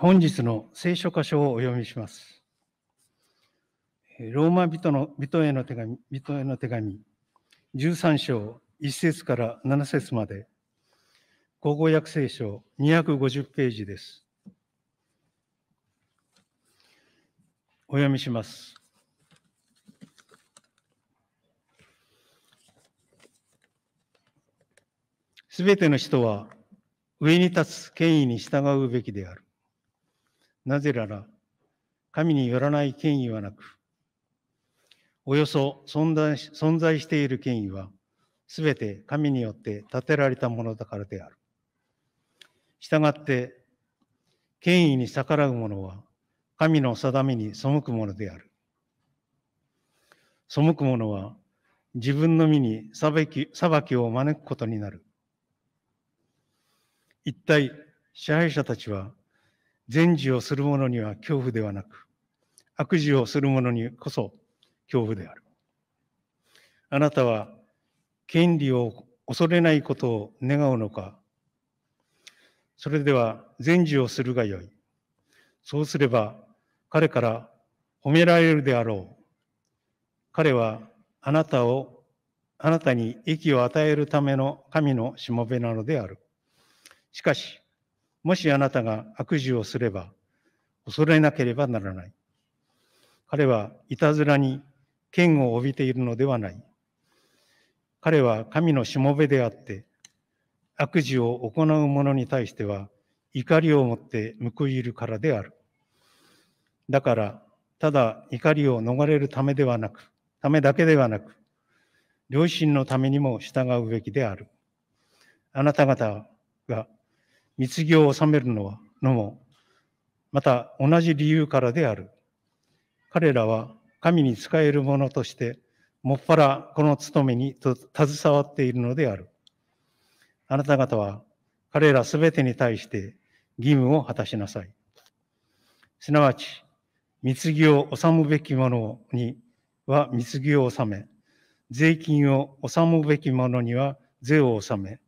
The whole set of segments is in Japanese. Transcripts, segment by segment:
本日の聖書箇所をお読みします。ローマ人の人への手紙、人への手紙、13章1節から7節まで、口語訳聖書250ページです。お読みします。すべての人は上に立つ権威に従うべきである。なぜなら、神によらない権威はなく、およそ存在存在している権威は、すべて神によって立てられたものだからである。したがって、権威に逆らう者は、神の定めに背くものである。背く者は、自分の身に裁き裁きを招くことになる。一体、支配者たちは善事をする者には恐怖ではなく、悪事をする者にこそ恐怖である。あなたは権利を恐れないことを願うのか。それでは善事をするがよい。そうすれば彼から褒められるであろう。彼はあなたを、あなたに益を与えるための神のしもべなのである。しかし、もしあなたが悪事をすれば、恐れなければならない。彼はいたずらに剣を帯びているのではない。彼は神のしもべであって、悪事を行う者に対しては怒りを持って報いるからである。だから、ただ怒りを逃れるためではなく、ためだけではなく、良心のためにも従うべきである。あなた方が貢ぎを治めるのはのも、また同じ理由からである。彼らは神に仕える者として、もっぱらこの務めに携わっているのである。あなた方は彼らすべてに対して義務を果たしなさい。すなわち、貢ぎを治むべきものには貢ぎを治め、税金を治むべきものには税を治め、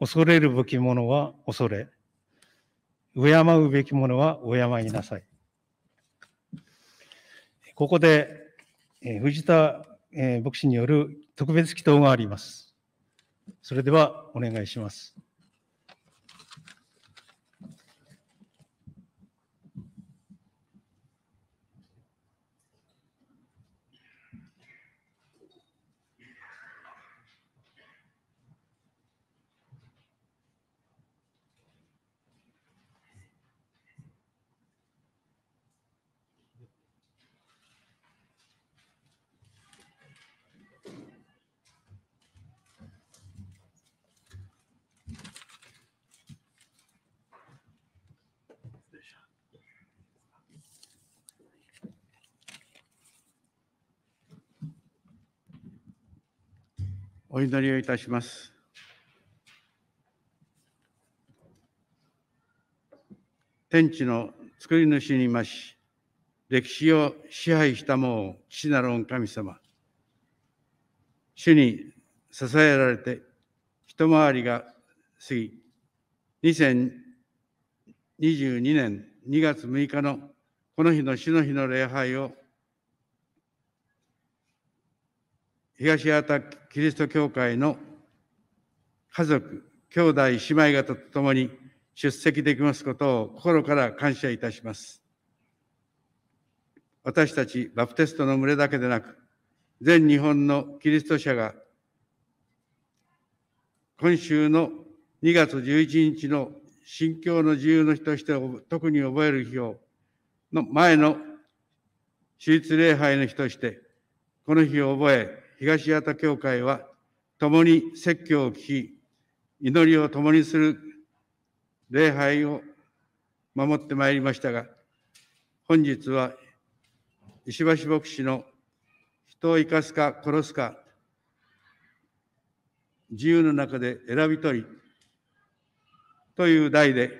恐れるべきものは恐れ、敬うべきものは敬いなさい。ここで、え藤田、え牧師による特別祈祷があります。それではお願いします。お祈りをいたします。天地の作り主にまし、歴史を支配したもう父なる御神様、主に支えられて、一回りが過ぎ、2022年2月6日のこの日の主の日の礼拝を東八タキリスト教会の家族、兄弟、姉妹方と共に出席できますことを心から感謝いたします。私たちバプテストの群れだけでなく、全日本のキリスト者が今週の2月11日の信教の自由の日として特に覚える日をの前の私立礼拝の日としてこの日を覚え東八幡教会は、共に説教を聞き、祈りを共にする礼拝を守ってまいりましたが、本日は石橋牧師の人を生かすか殺すか、自由の中で選び取り、という題で、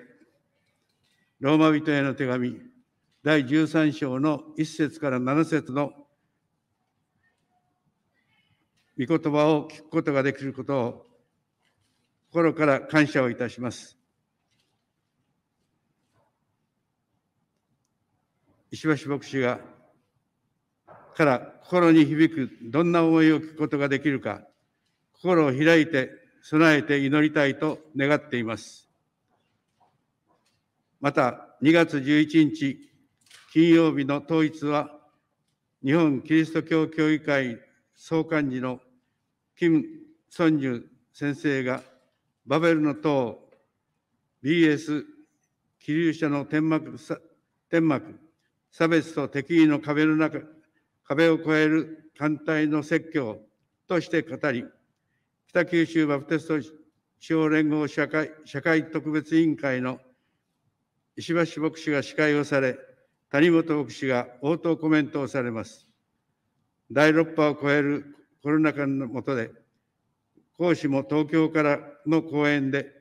ローマ人への手紙第13章の1節から7節の御言葉を聞くことができることを心から感謝をいたします。石橋牧師がから心に響くどんな思いを聞くことができるか心を開いて備えて祈りたいと願っています。また2月11日金曜日の統一は日本キリスト教協議会総幹事のキム・ソンジュ先生がバベルの塔 BS 気流車の天幕天幕差別と敵意の壁の中壁を越える艦隊の説教として語り北九州バプテスト地方連合社会社会特別委員会の石橋牧師が司会をされ谷本牧師が応答コメントをされます第6波を超えるコロナ禍の下で、講師も東京からの講演で、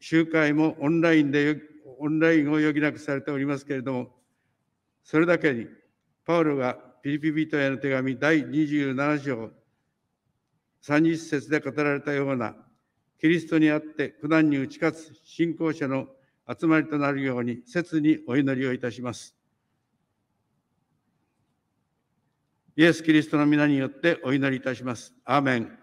集会もオンラインで、オンラインを余儀なくされておりますけれども、それだけに、パウロがピリピリとへの手紙第27章30節で語られたような、キリストにあって苦難に打ち勝つ信仰者の集まりとなるように、切にお祈りをいたします。イエス・キリストの皆によってお祈りいたします。アーメン。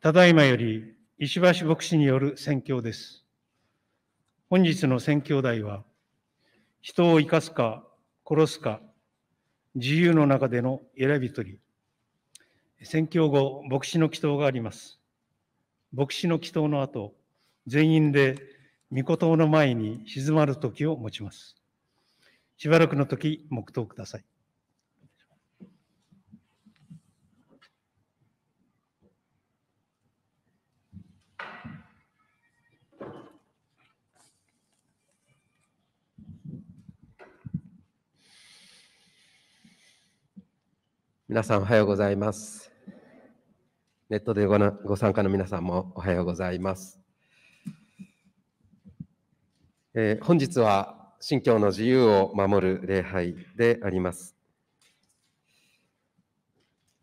ただいまより石橋牧師による宣教です。本日の宣教題は、人を生かすか殺すか、自由の中での選び取り。宣教後、牧師の祈祷があります。牧師の祈祷の後、全員で御言党の前に静まる時を持ちます。しばらくの時、黙祷ください。皆さんおはようございます。ネットでごなご参加の皆さんもおはようございます。えー、本日は信教の自由を守る礼拝であります。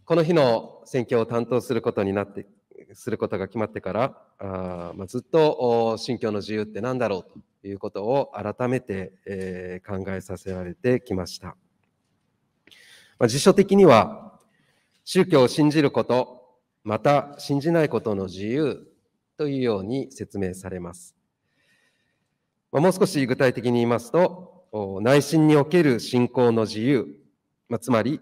この日の選挙を担当することになって、することが決まってから、あまあ、ずっと信教の自由って何だろうということを改めて、えー、考えさせられてきました。まあ、辞書的には、宗教を信じること、また信じないことの自由というように説明されます。まあ、もう少し具体的に言いますと、内心における信仰の自由、まあ、つまり、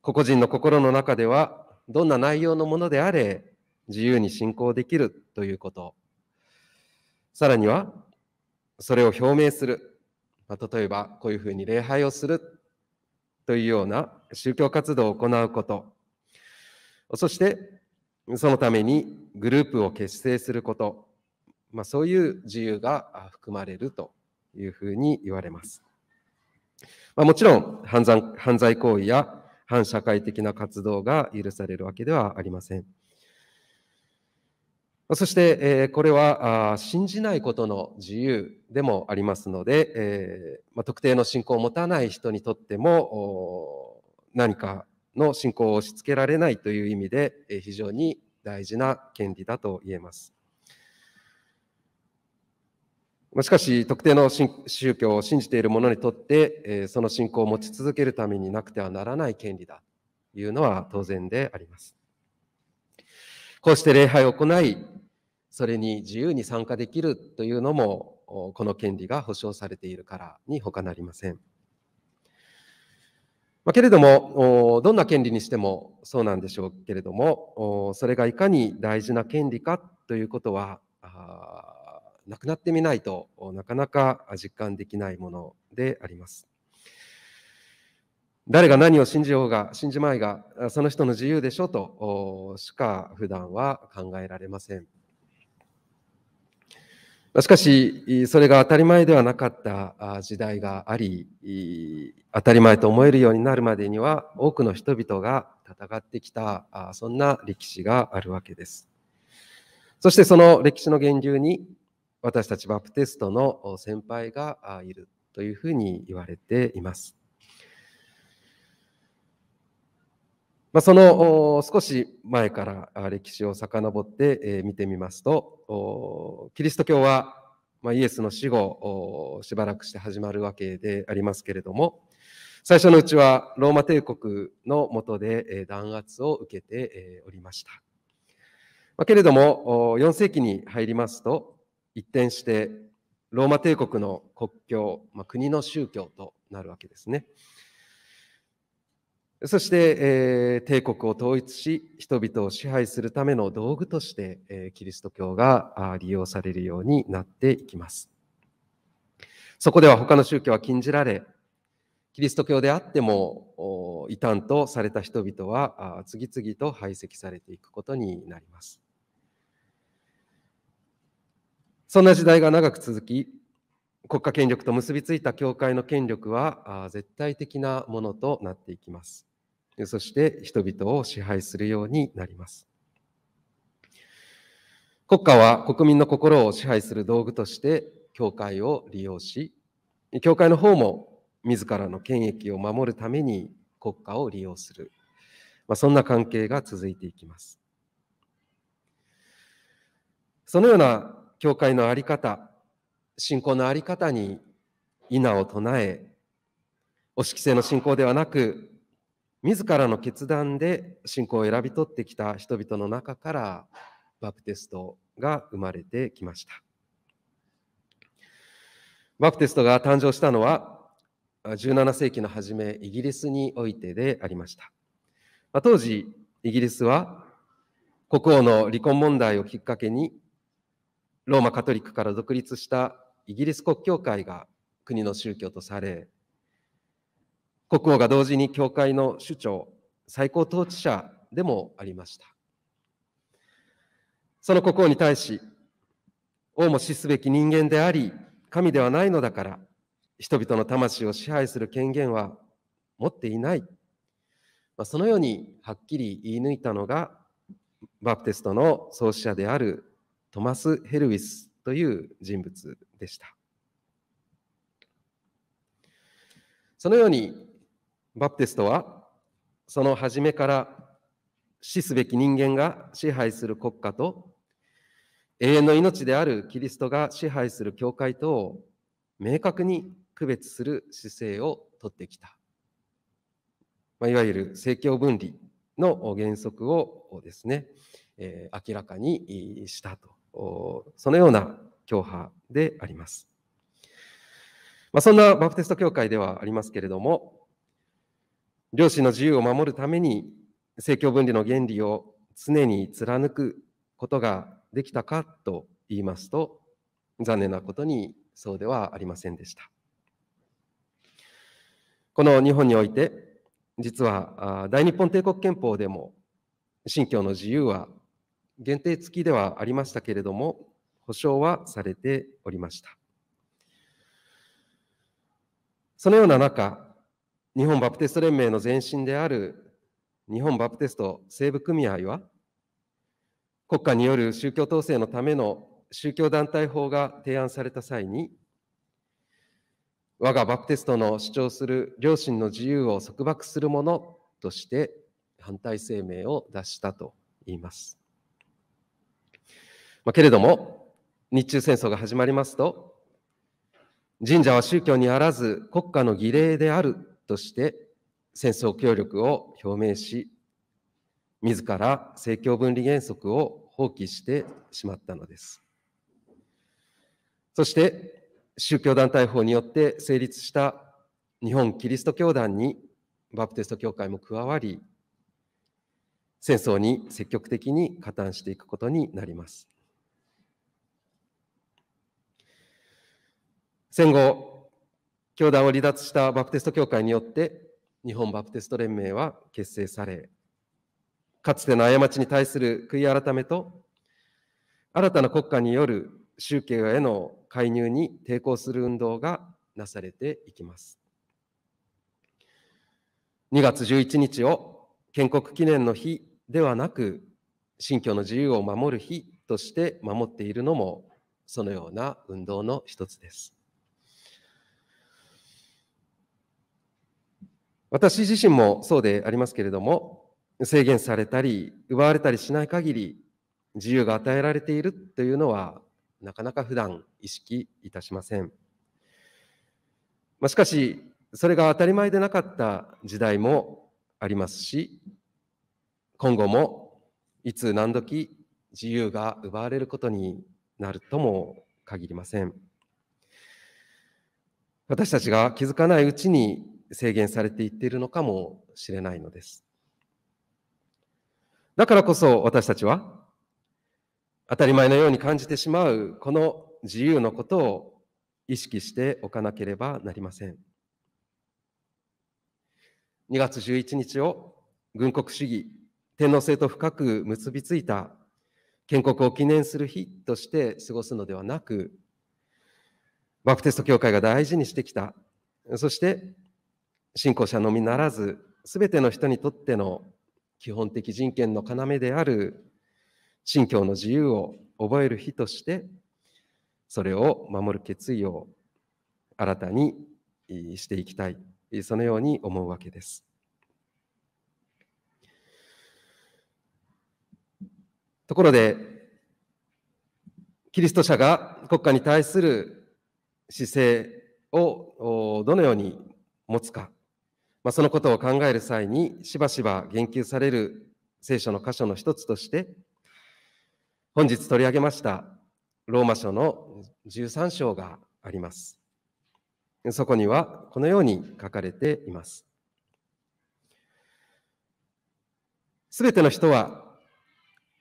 個々人の心の中では、どんな内容のものであれ、自由に信仰できるということ。さらには、それを表明する。まあ、例えば、こういうふうに礼拝をするというような宗教活動を行うこと、そしてそのためにグループを結成すること、まあ、そういう自由が含まれるというふうに言われます。まあ、もちろん犯罪犯罪行為や反社会的な活動が許されるわけではありません。そして、えこれは信じないことの自由でもありますので、えま特定の信仰を持たない人にとっても何かの信仰を押し付けられないという意味で、え非常に大事な権利だと言えます。しかし、特定の宗教を信じている者にとって、えその信仰を持ち続けるためになくてはならない権利だというのは当然であります。こうして礼拝を行い、それに自由に参加できるというのも、この権利が保障されているからに他なりません。まけれども、どんな権利にしてもそうなんでしょうけれども、それがいかに大事な権利かということは、なくなってみないとなかなか実感できないものであります。誰が何を信じようが信じまいがその人の自由でしょとしか普段は考えられませんしかしそれが当たり前ではなかった時代があり当たり前と思えるようになるまでには多くの人々が戦ってきたそんな歴史があるわけですそしてその歴史の源流に私たちバプテストの先輩がいるというふうに言われていますまあ、その少し前から歴史を遡って見てみますと、キリスト教はイエスの死後、しばらくして始まるわけでありますけれども、最初のうちはローマ帝国の下で弾圧を受けておりました。けれども、4世紀に入りますと、一転してローマ帝国の国教、まあ、国の宗教となるわけですね。そして、えー、帝国を統一し、人々を支配するための道具として、えー、キリスト教が利用されるようになっていきます。そこでは他の宗教は禁じられ、キリスト教であっても異端とされた人々は次々と排斥されていくことになります。そんな時代が長く続き、国家権力と結びついた教会の権力は絶対的なものとなっていきます。そして人々を支配するようになります。国家は国民の心を支配する道具として教会を利用し、教会の方も自らの権益を守るために国家を利用する。まあ、そんな関係が続いていきます。そのような教会のあり方、信仰のあり方に稲を唱え、お式制の信仰ではなく、自らの決断で信仰を選び取ってきた人々の中からバプテストが生まれてきました。バプテストが誕生したのは17世紀の初めイギリスにおいてでありました。ま当時イギリスは国王の離婚問題をきっかけにローマカトリックから独立したイギリス国教会が国の宗教とされ国王が同時に教会の首長、最高統治者でもありました。その国王に対し、王も死すべき人間であり、神ではないのだから、人々の魂を支配する権限は持っていない。まあ、そのようにはっきり言い抜いたのが、バプテストの創始者であるトマス・ヘルウィスという人物でした。そのようにバプテストはその初めから死すべき人間が支配する国家と永遠の命であるキリストが支配する教会とを明確に区別する姿勢をとってきた、まあ、いわゆる政教分離の原則をですね、えー、明らかにしたとそのような教派であります、まあ、そんなバプテスト教会ではありますけれども両親の自由を守るために、政教分離の原理を常に貫くことができたかと言いますと、残念なことにそうではありませんでした。この日本において、実は大日本帝国憲法でも、信教の自由は限定付きではありましたけれども、保障はされておりました。そのような中、日本バプテスト連盟の前身である日本バプテスト西部組合は国家による宗教統制のための宗教団体法が提案された際に我がバプテストの主張する両親の自由を束縛するものとして反対声明を出したと言います。まあ、けれども日中戦争が始まりますと神社は宗教にあらず国家の儀礼であるとして戦争協力を表明し、自ら政教分離原則を放棄してしまったのです。そして、宗教団体法によって成立した日本キリスト教団にバプテスト教会も加わり、戦争に積極的に加担していくことになります。戦後、教団を離脱したバプテスト教会によって日本バプテスト連盟は結成され、かつての過ちに対する悔い改めと、新たな国家による宗教への介入に抵抗する運動がなされていきます。2月11日を建国記念の日ではなく、信教の自由を守る日として守っているのも、そのような運動の一つです。私自身もそうでありますけれども、制限されたり、奪われたりしない限り、自由が与えられているというのは、なかなか普段意識いたしません。まあ、しかし、それが当たり前でなかった時代もありますし、今後もいつ何時自由が奪われることになるとも限りません。私たちが気づかないうちに制限されていっているのかもしれないのです。だからこそ私たちは当たり前のように感じてしまうこの自由のことを意識しておかなければなりません。2月11日を軍国主義、天皇制と深く結びついた建国を記念する日として過ごすのではなく、バプテスト教会が大事にしてきた、そして信仰者のみならず、すべての人にとっての基本的人権の要である信教の自由を覚える日として、それを守る決意を新たにしていきたい、そのように思うわけです。ところで、キリスト者が国家に対する姿勢をどのように持つか、まあ、そのことを考える際にしばしば言及される聖書の箇所の一つとして本日取り上げましたローマ書の13章があります。そこにはこのように書かれています。すべての人は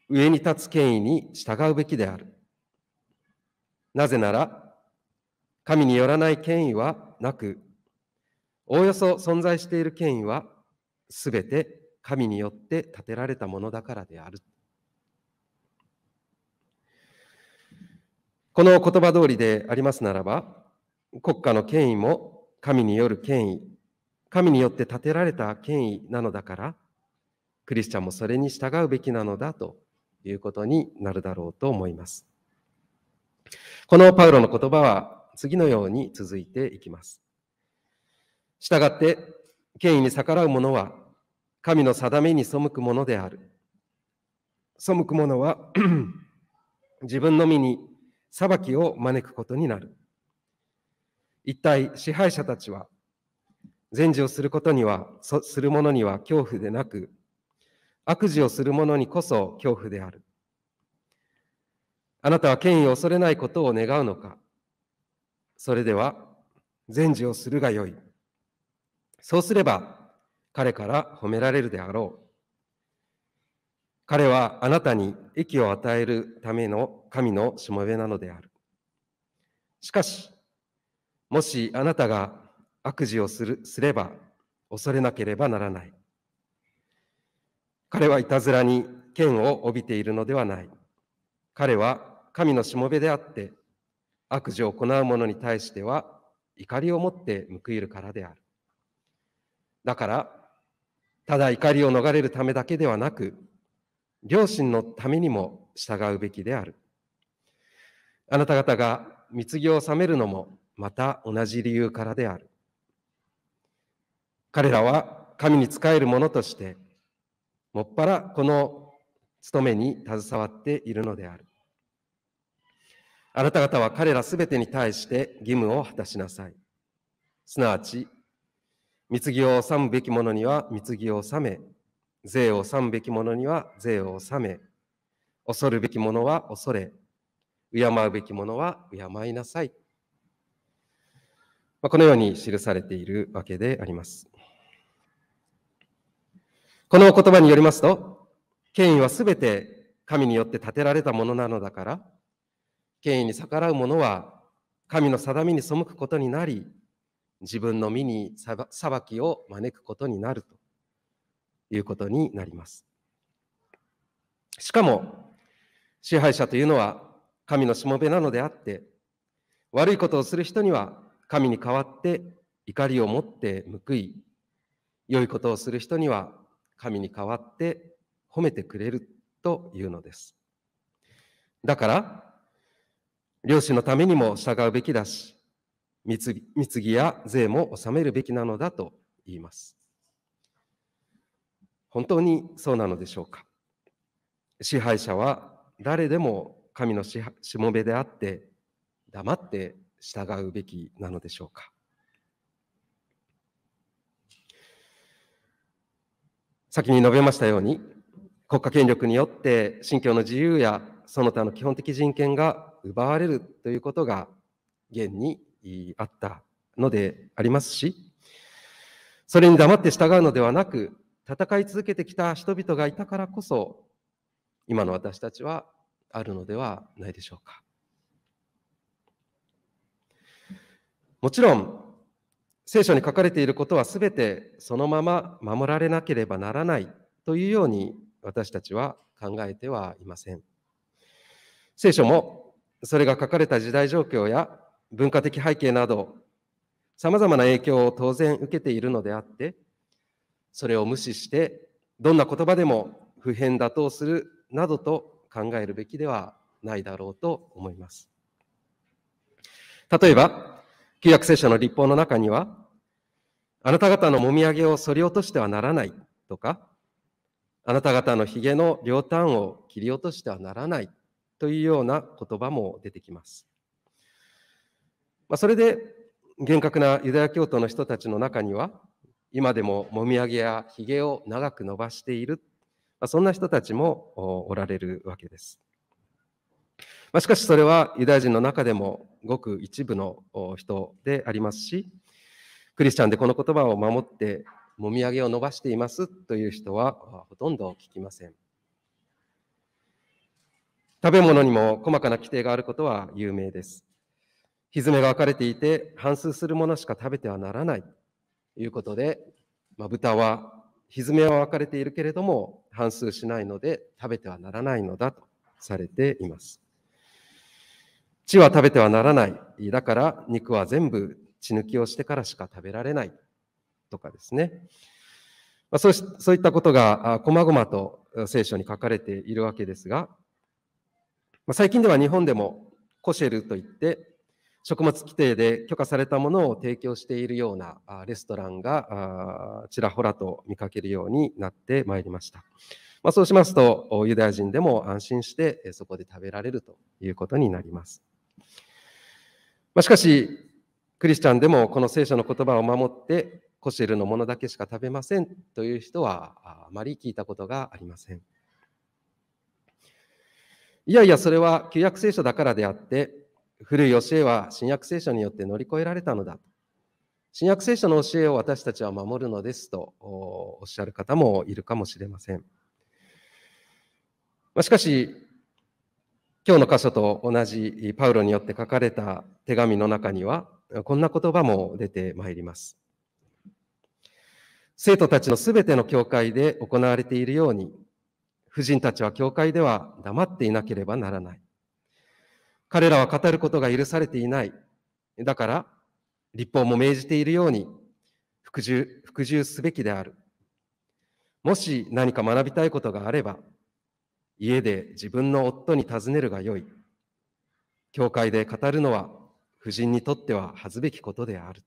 上に立つ権威に従うべきである。なぜなら、神によらない権威はなく、おおよそ存在している権威はすべて神によって建てられたものだからである。この言葉通りでありますならば、国家の権威も神による権威、神によって建てられた権威なのだから、クリスチャンもそれに従うべきなのだということになるだろうと思います。このパウロの言葉は次のように続いていきます。従って、権威に逆らう者は、神の定めに背く者である。背く者は 自分の身に裁きを招くことになる。一体、支配者たちは、善事をすることには、する者には恐怖でなく、悪事をする者にこそ恐怖である。あなたは権威を恐れないことを願うのかそれでは、善事をするがよい。そうすれば彼から褒められるであろう。彼はあなたに益を与えるための神のしもべなのである。しかし、もしあなたが悪事をするすれば恐れなければならない。彼はいたずらに剣を帯びているのではない。彼は神のしもべであって、悪事を行う者に対しては怒りを持って報いるからである。だから、ただ怒りを逃れるためだけではなく、両親のためにも従うべきである。あなた方が貢ぎを収めるのも、また同じ理由からである。彼らは神に仕える者として、もっぱらこの務めに携わっているのである。あなた方は彼らすべてに対して義務を果たしなさい。すなわち、貢を納むべき者には貢を納め、税を納むべき者には税を納め、恐るべき者は恐れ、敬うべき者は敬いなさい。まあ、このように記されているわけであります。この言葉によりますと、権威はすべて神によって立てられたものなのだから、権威に逆らう者は神の定めに背くことになり、自分の身に裁きを招くことになるということになります。しかも、支配者というのは神のしもべなのであって、悪いことをする人には神に代わって怒りを持って報い、良いことをする人には神に代わって褒めてくれるというのです。だから、両親のためにも従うべきだし、貢ぎや税も納めるべきなのだと言います。本当にそうなのでしょうか支配者は誰でも神のしもべであって黙って従うべきなのでしょうか先に述べましたように国家権力によって信教の自由やその他の基本的人権が奪われるということが現にあったのでありますし、それに黙って従うのではなく、戦い続けてきた人々がいたからこそ、今の私たちはあるのではないでしょうか。もちろん、聖書に書かれていることはすべてそのまま守られなければならないというように私たちは考えてはいません。聖書もそれが書かれた時代状況や文化的背景など、さまざまな影響を当然受けているのであって、それを無視して、どんな言葉でも普遍妥当するなどと考えるべきではないだろうと思います。例えば、旧約聖書の立法の中には、あなた方のもみあげをそり落としてはならないとか、あなた方のひげの両端を切り落としてはならないというような言葉も出てきます。まあ、それで厳格なユダヤ教徒の人たちの中には今でももみあげやひげを長く伸ばしている、まあ、そんな人たちもおられるわけです。まあ、しかしそれはユダヤ人の中でもごく一部の人でありますしクリスチャンでこの言葉を守ってもみあげを伸ばしていますという人はほとんど聞きません。食べ物にも細かな規定があることは有名です。ひづめが分かれていて、反数するものしか食べてはならないということで、まあ、豚は、ひづめは分かれているけれども、反数しないので食べてはならないのだとされています。血は食べてはならない。だから肉は全部血抜きをしてからしか食べられない。とかですね。まあ、そうそういったことが、こまごまと聖書に書かれているわけですが、まあ、最近では日本でもコシェルといって、食物規定で許可されたものを提供しているようなレストランがちらほらと見かけるようになってまいりました。まあ、そうしますと、ユダヤ人でも安心してそこで食べられるということになります。まあ、しかし、クリスチャンでもこの聖書の言葉を守って、コシェルのものだけしか食べませんという人はあまり聞いたことがありません。いやいや、それは旧約聖書だからであって、古い教えは新約聖書によって乗り越えられたのだ。新約聖書の教えを私たちは守るのですとおっしゃる方もいるかもしれません。しかし、今日の箇所と同じパウロによって書かれた手紙の中には、こんな言葉も出てまいります。生徒たちのすべての教会で行われているように、婦人たちは教会では黙っていなければならない。彼らは語ることが許されていない。だから、立法も命じているように服従、服従すべきである。もし何か学びたいことがあれば、家で自分の夫に尋ねるがよい。教会で語るのは、夫人にとっては恥ずべきことである。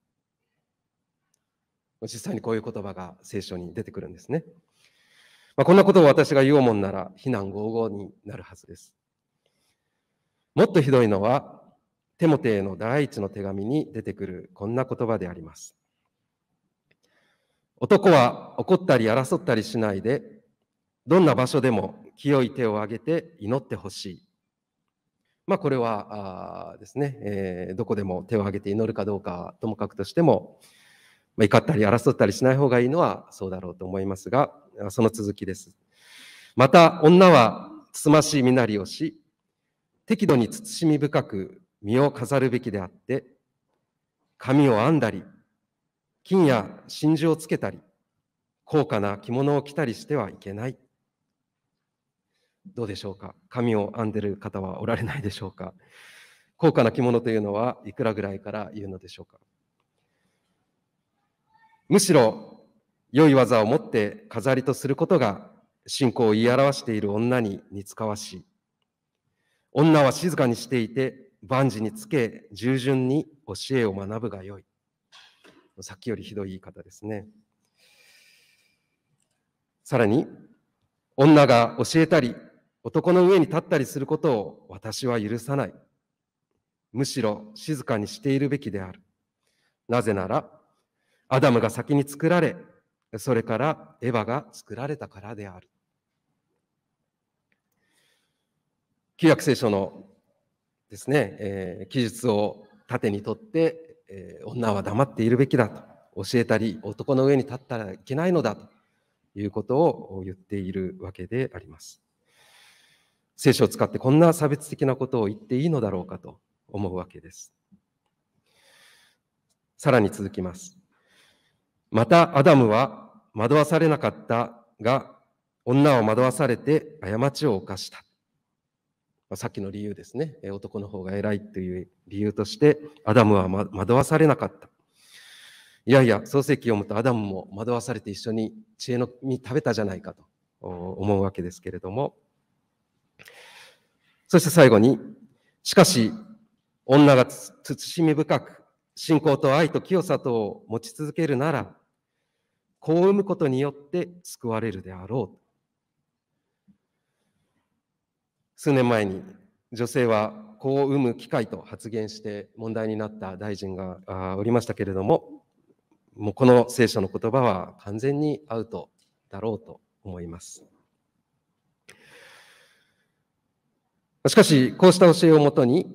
実際にこういう言葉が聖書に出てくるんですね。まあ、こんなことを私が言おうもんなら、非難合々になるはずです。もっとひどいのは、テモテへの第一の手紙に出てくるこんな言葉であります。男は怒ったり争ったりしないで、どんな場所でも清い手を挙げて祈ってほしい。まあ、これはあですね、えー、どこでも手を挙げて祈るかどうかともかくとしても、まあ、怒ったり争ったりしない方がいいのはそうだろうと思いますが、その続きです。また、女はつつましい身なりをし、適度に慎み深く身を飾るべきであって、髪を編んだり、金や真珠をつけたり、高価な着物を着たりしてはいけない。どうでしょうか髪を編んでる方はおられないでしょうか高価な着物というのはいくらぐらいから言うのでしょうかむしろ良い技を持って飾りとすることが信仰を言い表している女に似つかわしい女は静かにしていて、万事につけ、従順に教えを学ぶがよい。さっきよりひどい言い方ですね。さらに、女が教えたり、男の上に立ったりすることを私は許さない。むしろ静かにしているべきである。なぜなら、アダムが先に作られ、それからエヴァが作られたからである。旧約聖書のですね、えー、記述を盾にとって、えー、女は黙っているべきだと教えたり男の上に立ったらいけないのだということを言っているわけであります。聖書を使ってこんな差別的なことを言っていいのだろうかと思うわけです。さらに続きます。またアダムは惑わされなかったが、女を惑わされて過ちを犯した。まさっきの理由ですね、男の方が偉いという理由として、アダムは惑わされなかった。いやいや、創世を読むとアダムも惑わされて一緒に知恵の実食べたじゃないかと思うわけですけれども。そして最後に、しかし、女が慎み深く、信仰と愛と清さとを持ち続けるなら、子を産むことによって救われるであろう。数年前に女性は子を産む機会と発言して問題になった大臣がおりましたけれども、もうこの聖書の言葉は完全にアウトだろうと思います。しかし、こうした教えをもとに、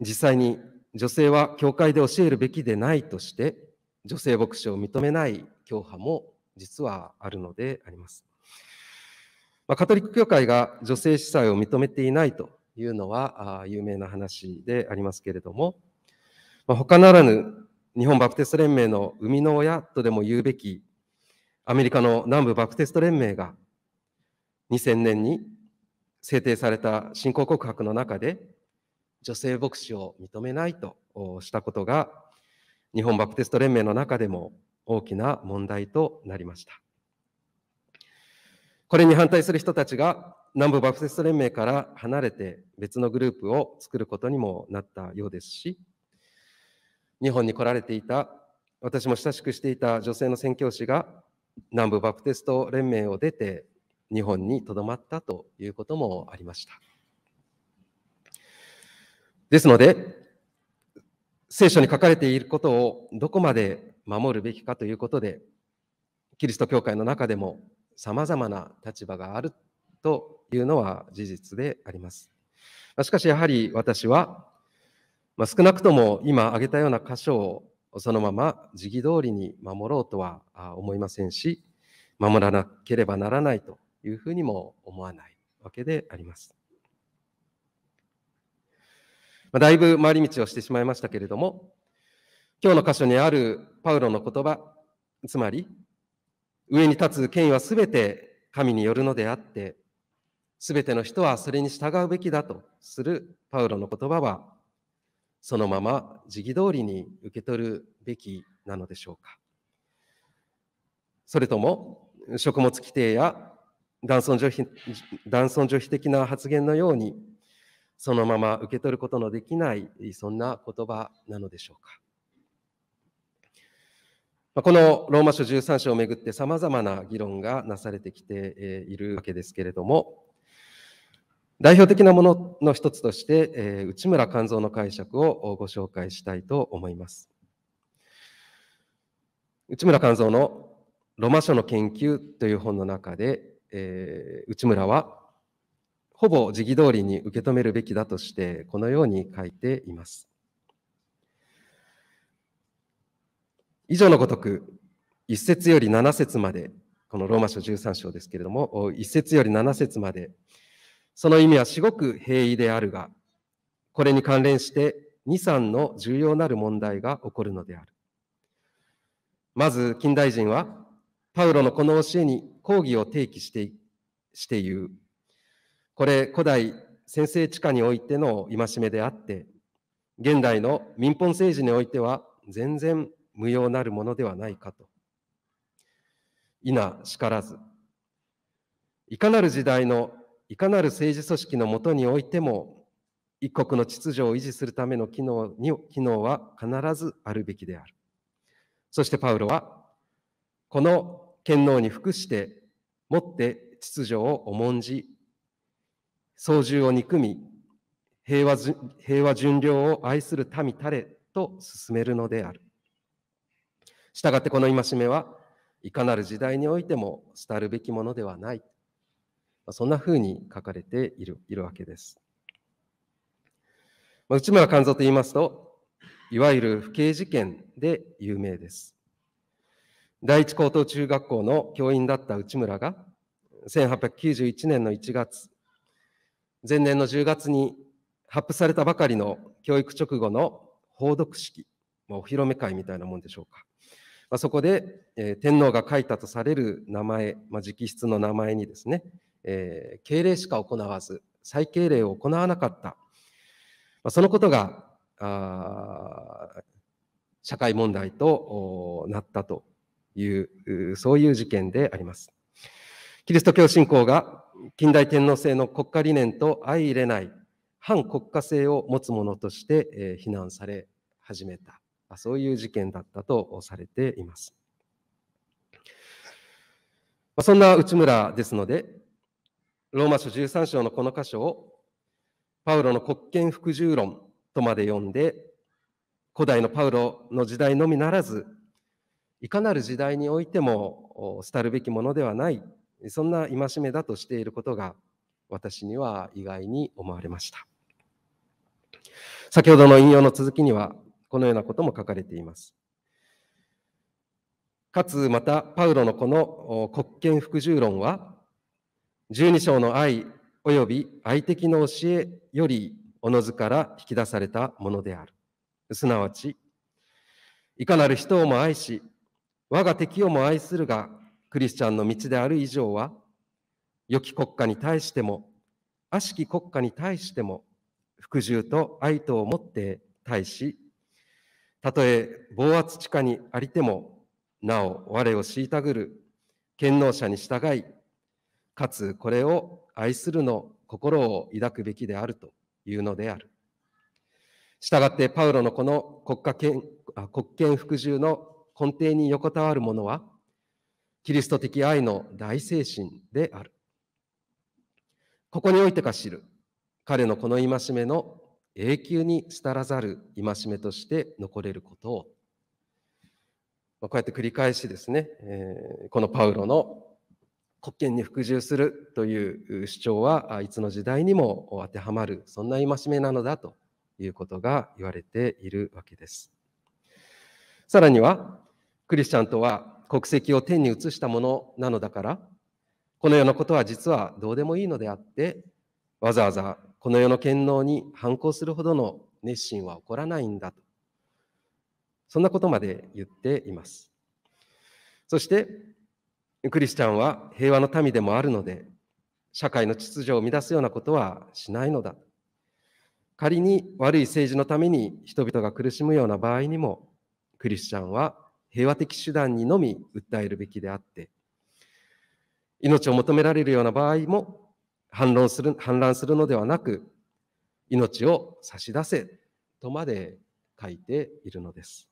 実際に女性は教会で教えるべきでないとして、女性牧師を認めない教派も実はあるのであります。まカトリック教会が女性司祭を認めていないというのは有名な話でありますけれども、まあ、他ならぬ日本バプテスト連盟の生みの親とでも言うべきアメリカの南部バプテスト連盟が2000年に制定された信仰告白の中で女性牧師を認めないとしたことが日本バプテスト連盟の中でも大きな問題となりました。これに反対する人たちが南部バプテスト連盟から離れて別のグループを作ることにもなったようですし日本に来られていた私も親しくしていた女性の宣教師が南部バプテスト連盟を出て日本にとどまったということもありました。ですので聖書に書かれていることをどこまで守るべきかということでキリスト教会の中でもさまざまな立場があるというのは事実であります。しかしやはり私は、まあ、少なくとも今挙げたような箇所をそのまま時期通りに守ろうとは思いませんし、守らなければならないというふうにも思わないわけであります。まあ、だいぶ回り道をしてしまいましたけれども、今日の箇所にあるパウロの言葉、つまり上に立つ権威はすべて神によるのであって、すべての人はそれに従うべきだとするパウロの言葉は、そのまま時期通りに受け取るべきなのでしょうか。それとも、食物規定や男尊女卑男尊女卑的な発言のように、そのまま受け取ることのできない、そんな言葉なのでしょうか。このローマ書13章をめぐって様々な議論がなされてきているわけですけれども、代表的なものの一つとして、内村勘三の解釈をご紹介したいと思います。内村勘三のローマ書の研究という本の中で、え内村はほぼ時期通りに受け止めるべきだとしてこのように書いています。以上のごとく、一節より七節まで、このローマ書十三章ですけれども、一節より七節まで、その意味は至ごく平易であるが、これに関連して二三の重要なる問題が起こるのである。まず、近代人は、パウロのこの教えに抗議を提起してして言う。これ、古代先制地下においての戒めであって、現代の民本政治においては全然無用なるものではないかと。な、しからず、いかなる時代の、いかなる政治組織のもとにおいても、一国の秩序を維持するための機能に機能は必ずあるべきである。そしてパウロは、この権能に服して、もって秩序を重んじ、操縦を憎み、平和平和巡礼を愛する民たれと進めるのである。したがってこの戒めはいかなる時代においても伝わるべきものではない。そんなふうに書かれているいるわけです。内村勘三と言いますと、いわゆる不敬事件で有名です。第一高等中学校の教員だった内村が、1891年の1月、前年の10月に発布されたばかりの教育直後の報読式、まあ、お披露目会みたいなもんでしょうか。まあ、そこで、えー、天皇が書いたとされる名前、まあ、直筆の名前にですね、えー、敬礼しか行わず、再敬礼を行わなかった。まあ、そのことがあ社会問題となったというそういう事件であります。キリスト教信仰が近代天皇制の国家理念と相入れない反国家性を持つものとして非難され始めたそういう事件だったとされています。そんな内村ですので、ローマ書13章のこの箇所を、パウロの国権服従論とまで読んで、古代のパウロの時代のみならず、いかなる時代においても廃るべきものではない、そんな戒めだとしていることが、私には意外に思われました。先ほどの引用の続きには、このようなことも書かれています。かつまたパウロのこの国権服従論は12章の愛及び愛的の教えよりおのずから引き出されたものである。すなわち、いかなる人をも愛し、我が敵をも愛するが、クリスチャンの道である以上は、良き国家に対しても、悪しき国家に対しても、服従と愛とをもって対し、たとえ暴圧地下にありても、なお我を虐ぐる、権能者に従い、かつこれを愛するの心を抱くべきであるというのである。したがってパウロのこの国家権国権服従の根底に横たわるものは、キリスト的愛の大精神である。ここにおいてか知る、彼のこの戒めの永久にしたらざる戒めとして残れることを、まあ、こうやって繰り返しですね、えー、このパウロの国権に服従するという主張はいつの時代にも当てはまるそんな戒めなのだということが言われているわけです。さらにはクリスチャンとは国籍を天に移したものなのだからこのようなことは実はどうでもいいのであってわざわざこの世の権能に反抗するほどの熱心は起こらないんだと。そんなことまで言っています。そして、クリスチャンは平和の民でもあるので、社会の秩序を乱すようなことはしないのだ。仮に悪い政治のために人々が苦しむような場合にも、クリスチャンは平和的手段にのみ訴えるべきであって、命を求められるような場合も反論する、反乱するのではなく、命を差し出せとまで書いているのです。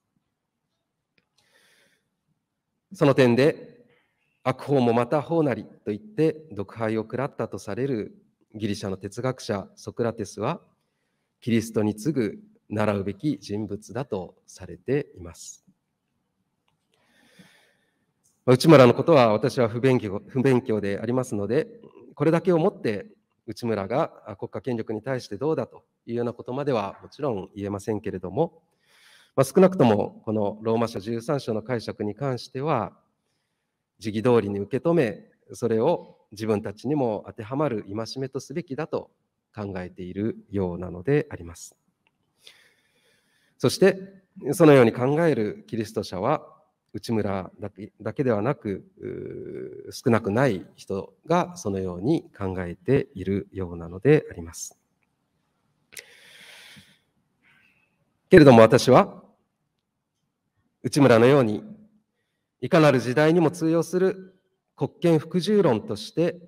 その点で、悪法もまた法なりと言って独敗を食らったとされるギリシャの哲学者ソクラテスは、キリストに次ぐ習うべき人物だとされています。内村のことは私は不勉強不勉強でありますので、これだけをもって内村が国家権力に対してどうだというようなことまではもちろん言えませんけれども、まあ、少なくともこのローマ書13章の解釈に関しては時期通りに受け止めそれを自分たちにも当てはまる戒めとすべきだと考えているようなのであります。そしてそのように考えるキリスト者は内村だけではなく少なくない人がそのように考えているようなのであります。けれども私は内村のようにいかなる時代にも通用する国権服従論として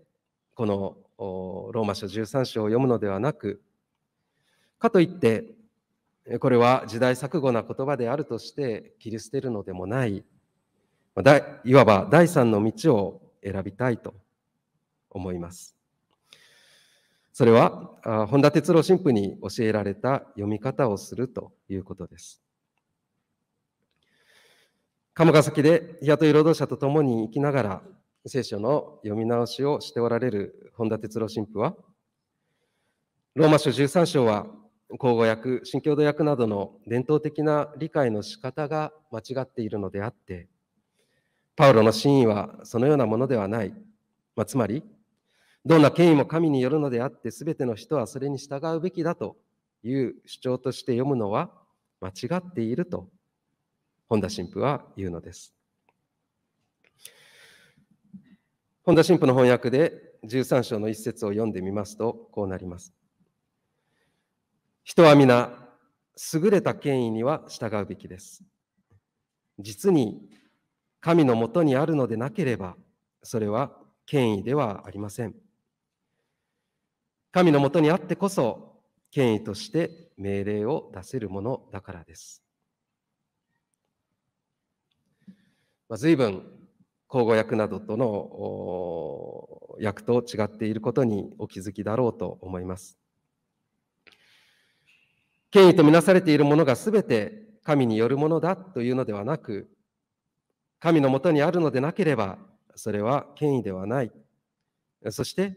このローマ書13章を読むのではなくかといってこれは時代錯誤な言葉であるとして切り捨てるのでもないいわば第三の道を選びたいと思います。それは、本田哲郎神父に教えられた読み方をするということです。鴨ヶ崎で日雇い労働者と共に生きながら、聖書の読み直しをしておられる本田哲郎神父は、ローマ書13章は、口語訳、新共同訳などの伝統的な理解の仕方が間違っているのであって、パウロの真意はそのようなものではない。まあ、つまり、どんな権威も神によるのであって、すべての人はそれに従うべきだという主張として読むのは間違っていると、本田神父は言うのです。本田神父の翻訳で13章の一節を読んでみますと、こうなります。人は皆、優れた権威には従うべきです。実に神のもとにあるのでなければ、それは権威ではありません。神のもとにあってこそ、権威として命令を出せるものだからです。まあ、随分、口語訳などとの訳と違っていることにお気づきだろうと思います。権威とみなされているものがすべて神によるものだというのではなく、神のもとにあるのでなければ、それは権威ではない。そして、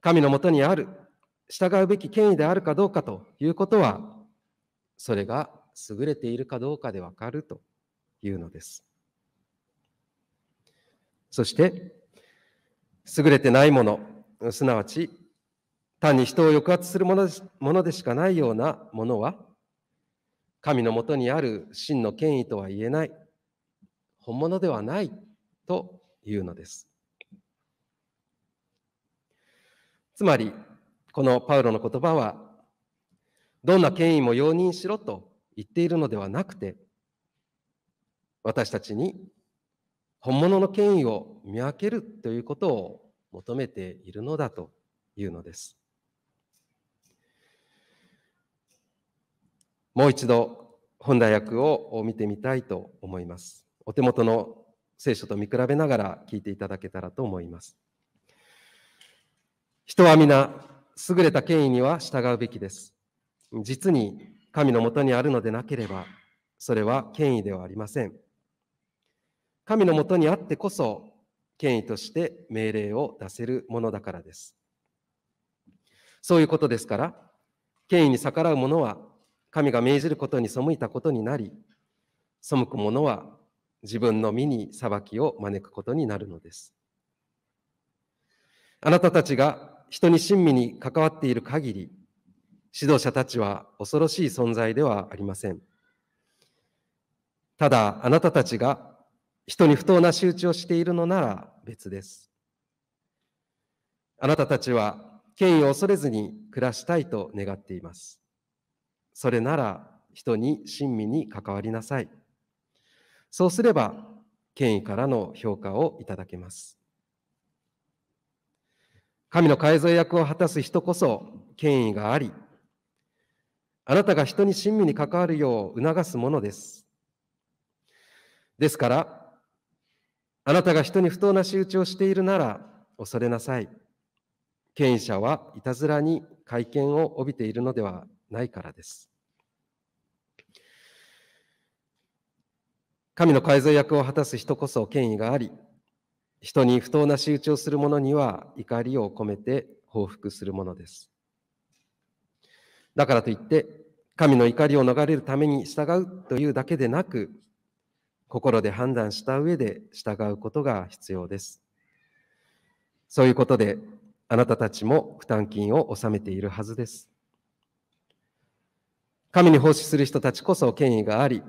神のもとにある、従うべき権威であるかどうかということは、それが優れているかどうかでわかるというのです。そして、優れてないもの、すなわち、単に人を抑圧するものでしかないようなものは、神のもとにある真の権威とは言えない。本物ではないというのです。つまり、このパウロの言葉は、どんな権威も容認しろと言っているのではなくて、私たちに本物の権威を見分けるということを求めているのだというのです。もう一度本題訳を見てみたいと思います。お手元の聖書と見比べながら聞いていただけたらと思います。人は皆、優れた権威には従うべきです。実に神のもとにあるのでなければ、それは権威ではありません。神のもとにあってこそ、権威として命令を出せるものだからです。そういうことですから、権威に逆らう者は、神が命じることに背いたことになり、背く者は自分の身に裁きを招くことになるのです。あなたたちが人に親身に関わっている限り、指導者たちは恐ろしい存在ではありません。ただ、あなたたちが人に不当な仕打ちをしているのなら別です。あなたたちは権威を恐れずに暮らしたいと願っています。それなら人に親身に関わりなさい。そうすれば、権威からの評価をいただけます。神の改造役を果たす人こそ権威があり、あなたが人に親身に関わるよう促すものです。ですから、あなたが人に不当な仕打ちをしているなら恐れなさい。権威者はいたずらに会見を帯びているのではないからです。神の改造役を果たす人こそ権威があり、人に不当な仕打ちをする者には怒りを込めて報復するものです。だからといって、神の怒りを逃れるために従うというだけでなく、心で判断した上で従うことが必要です。そういうことで、あなたたちも負担金を納めているはずです。神に奉仕する人たちこそ権威があり、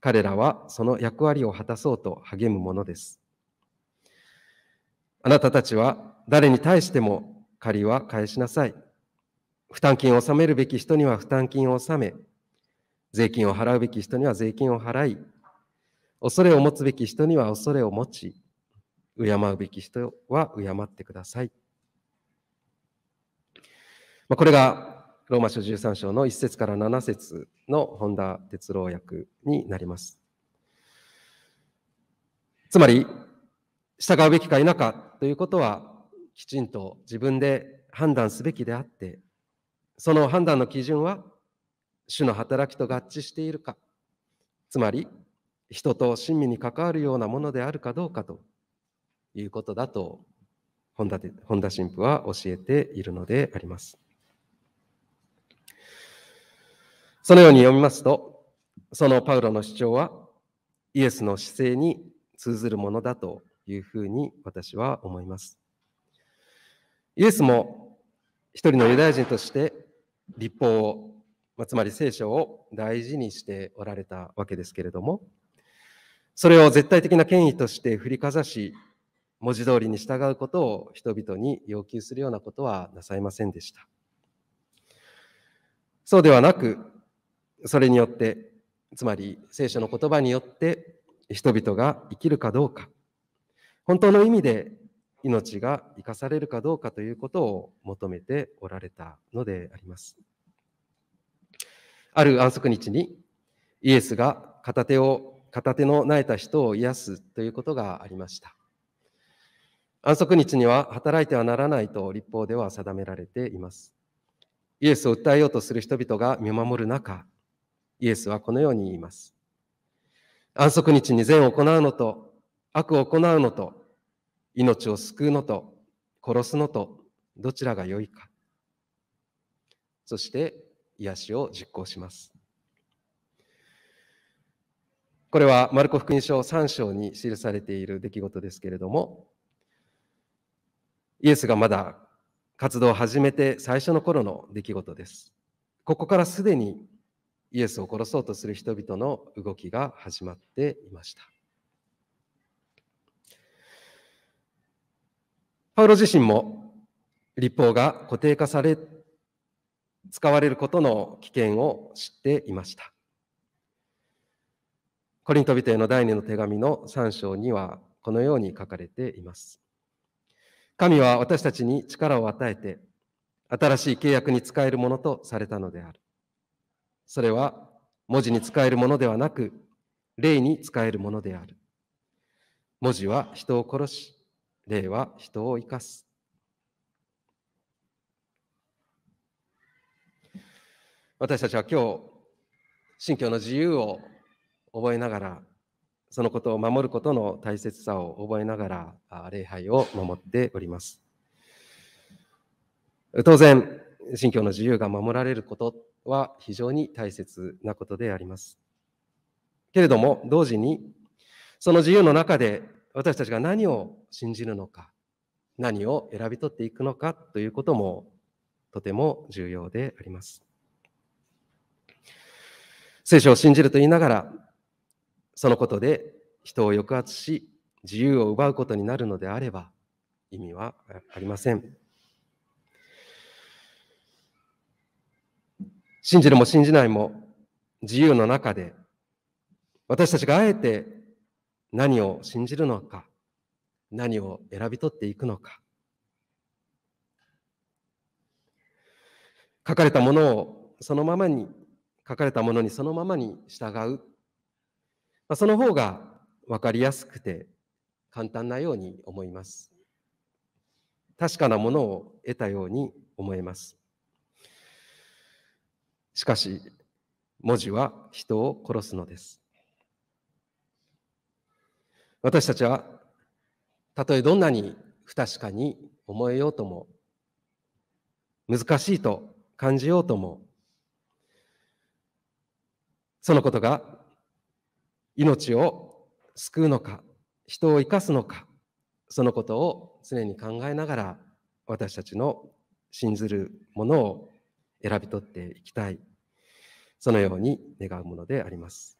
彼らはその役割を果たそうと励むものです。あなたたちは誰に対しても借りは返しなさい。負担金を納めるべき人には負担金を納め、税金を払うべき人には税金を払い、恐れを持つべき人には恐れを持ち、敬うべき人は敬ってください。まあ、これがローマ書13章の1節から7節の本田哲郎役になります。つまり、従うべきか否かということは、きちんと自分で判断すべきであって、その判断の基準は、主の働きと合致しているか、つまり、人と親身に関わるようなものであるかどうかということだと本田、本田神父は教えているのであります。そのように読みますと、そのパウロの主張はイエスの姿勢に通ずるものだというふうに私は思います。イエスも一人のユダヤ人として立法を、まつまり聖書を大事にしておられたわけですけれども、それを絶対的な権威として振りかざし、文字通りに従うことを人々に要求するようなことはなさいませんでした。そうではなく、それによって、つまり聖書の言葉によって人々が生きるかどうか、本当の意味で命が生かされるかどうかということを求めておられたのであります。ある安息日にイエスが片手を片手の苗た人を癒すということがありました。安息日には働いてはならないと立法では定められています。イエスを訴えようとする人々が見守る中、イエスはこのように言います。安息日に善を行うのと、悪を行うのと、命を救うのと、殺すのと、どちらが良いか。そして、癒しを実行します。これはマルコ福音書3章に記されている出来事ですけれども、イエスがまだ活動を始めて最初の頃の出来事です。ここからすでにイエスを殺そうとする人々の動きが始まっていました。パウロ自身も立法が固定化され、使われることの危険を知っていました。コリント人への第二の手紙の3章にはこのように書かれています。神は私たちに力を与えて、新しい契約に使えるものとされたのである。それは文字に使えるものではなく、霊に使えるものである。文字は人を殺し、霊は人を生かす。私たちは今日、信教の自由を覚えながら、そのことを守ることの大切さを覚えながら、礼拝を守っております。当然、信教の自由が守られることは非常に大切なことであります。けれども、同時に、その自由の中で私たちが何を信じるのか、何を選び取っていくのかということもとても重要であります。聖書を信じると言いながら、そのことで人を抑圧し、自由を奪うことになるのであれば、意味はありません。信じるも信じないも自由の中で、私たちがあえて何を信じるのか、何を選び取っていくのか。書かれたものをそのままに、書かれたものにそのままに従う。その方が分かりやすくて簡単なように思います。確かなものを得たように思えます。しかし、文字は人を殺すのです。私たちは、たとえどんなに不確かに思えようとも、難しいと感じようとも、そのことが命を救うのか、人を生かすのか、そのことを常に考えながら私たちの信ずるものを選び取っていきたいそのように願うものであります。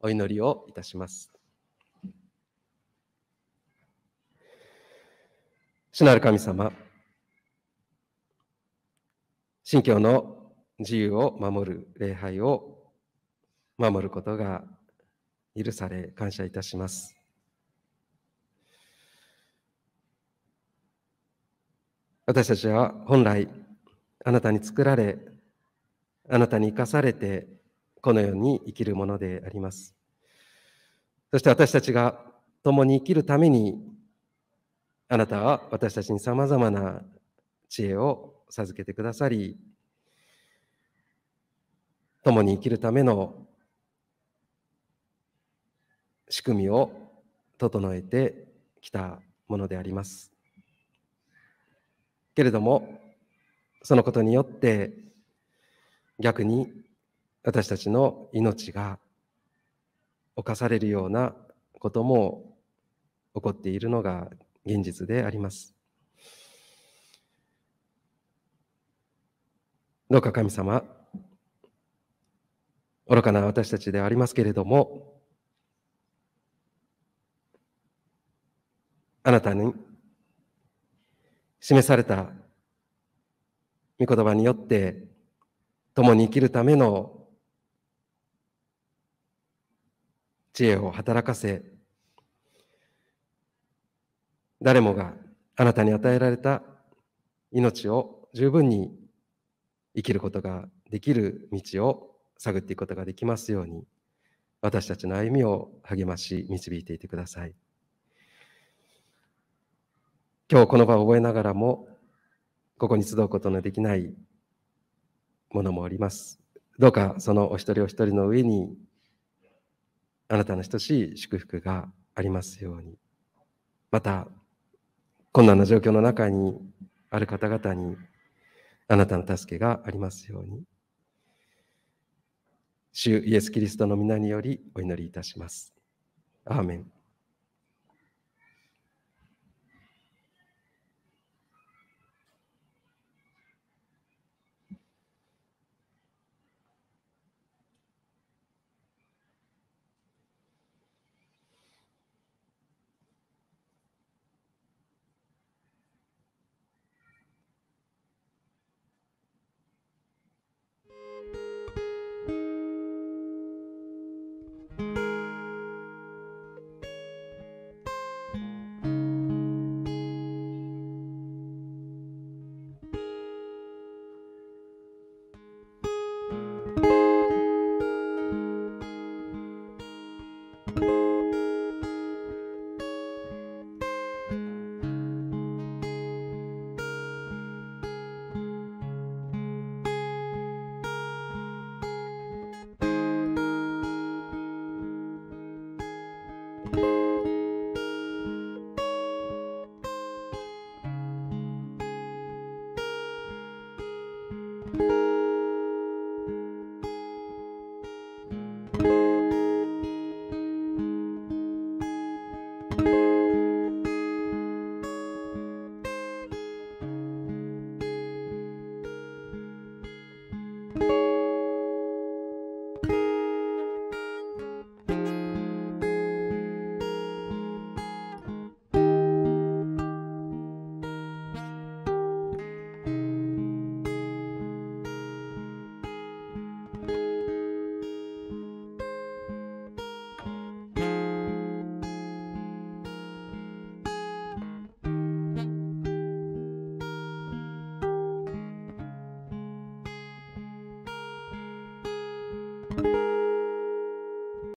お祈りをいたします。主なる神様、信教の自由を守る礼拝を守ることが許され感謝いたします。私たちは本来あなたに作られあなたに生かされて、この世に生きるものであります。そして私たちが共に生きるために、あなたは私たちにさまざまな知恵を授けてくださり、共に生きるための仕組みを整えてきたものであります。けれども、そのことによって、逆に私たちの命が侵されるようなことも起こっているのが現実であります。どうか神様、愚かな私たちでありますけれども、あなたに示された御言葉によって共に生きるための知恵を働かせ、誰もがあなたに与えられた命を十分に生きることができる道を探っていくことができますように、私たちの歩みを励まし、導いていてください。今日この場を覚えながらも、ここに集うことのできないものもあります。どうかそのお一人お一人の上にあなたの等しい祝福がありますように。また、困難な状況の中にある方々にあなたの助けがありますように。主イエス・キリストの皆によりお祈りいたします。アーメン。